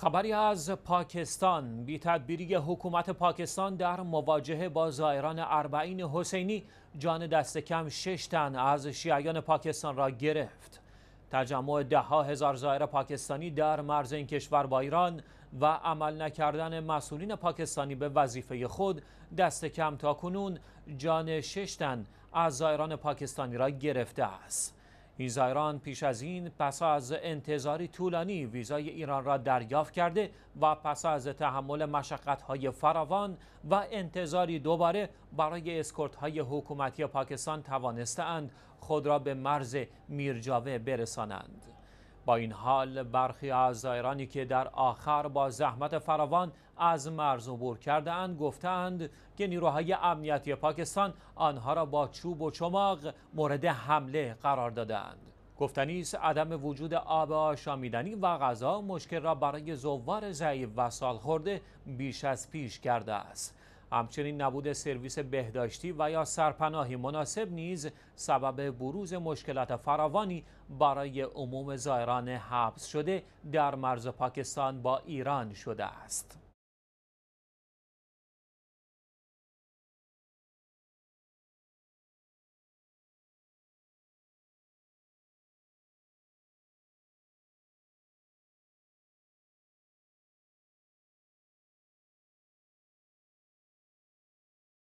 خبری از پاکستان بی تدبیری حکومت پاکستان در مواجهه با زائران اربعین حسینی جان دست کم شش تن از شیعیان پاکستان را گرفت تجمع ده ها هزار زائر پاکستانی در مرز این کشور با ایران و عمل نکردن مسئولین پاکستانی به وظیفه خود دست کم تا کنون جان شش تن از زائران پاکستانی را گرفته است زایران پیش از این پس از انتظاری طولانی ویزای ایران را دریافت کرده و پس از تحمل های فراوان و انتظاری دوباره برای اسکورت‌های حکومتی پاکستان توانستند خود را به مرز میرجاوه برسانند. با این حال برخی از ایرانی که در آخر با زحمت فراوان از مرز عبور کردهاند گفتند که نیروهای امنیتی پاکستان آنها را با چوب و چماق مورد حمله قرار دادند. گفتنی است عدم وجود آب آشامیدنی و غذا مشکل را برای زوار ضعیف و سالخورده بیش از پیش کرده است همچنین نبود سرویس بهداشتی و یا سرپناهی مناسب نیز سبب بروز مشکلات فراوانی برای عموم زائران حبس شده در مرز پاکستان با ایران شده است.